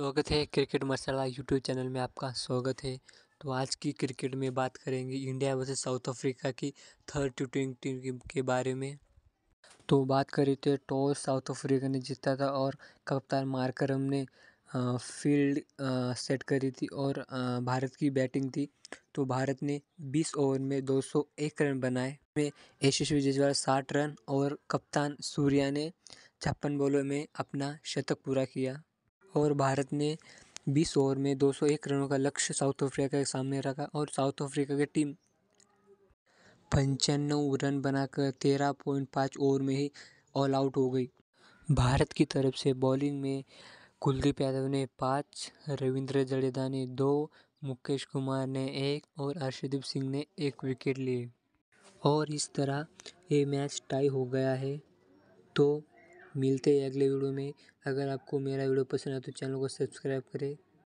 स्वागत है क्रिकेट मसाला YouTube channel में आपका स्वागत है तो आज की क्रिकेट में बात करेंगे इंडिया वर्सेज साउथ अफ्रीका की थर्ड टी ट्वेंटी के बारे में तो बात करें तो टॉस साउथ अफ्रीका ने जीता था और कप्तान मार्करम ने फील्ड सेट करी थी और भारत की बैटिंग थी तो भारत ने 20 ओवर में 201 रन बनाए में यशस्वी जजवाल साठ रन और कप्तान सूर्या ने छप्पन बॉलों में अपना शतक पूरा किया और भारत ने बीस ओवर में 201 रनों का लक्ष्य साउथ अफ्रीका के सामने रखा और साउथ अफ्रीका की टीम पंचानवे रन बनाकर तेरह पॉइंट पाँच ओवर में ही ऑल आउट हो गई भारत की तरफ से बॉलिंग में कुलदीप यादव ने पाँच रविंद्र जडेजा ने दो मुकेश कुमार ने एक और अर्षदीप सिंह ने एक विकेट लिए और इस तरह ये मैच टाई हो गया है तो मिलते हैं अगले वीडियो में अगर आपको मेरा वीडियो पसंद आए तो चैनल को सब्सक्राइब करें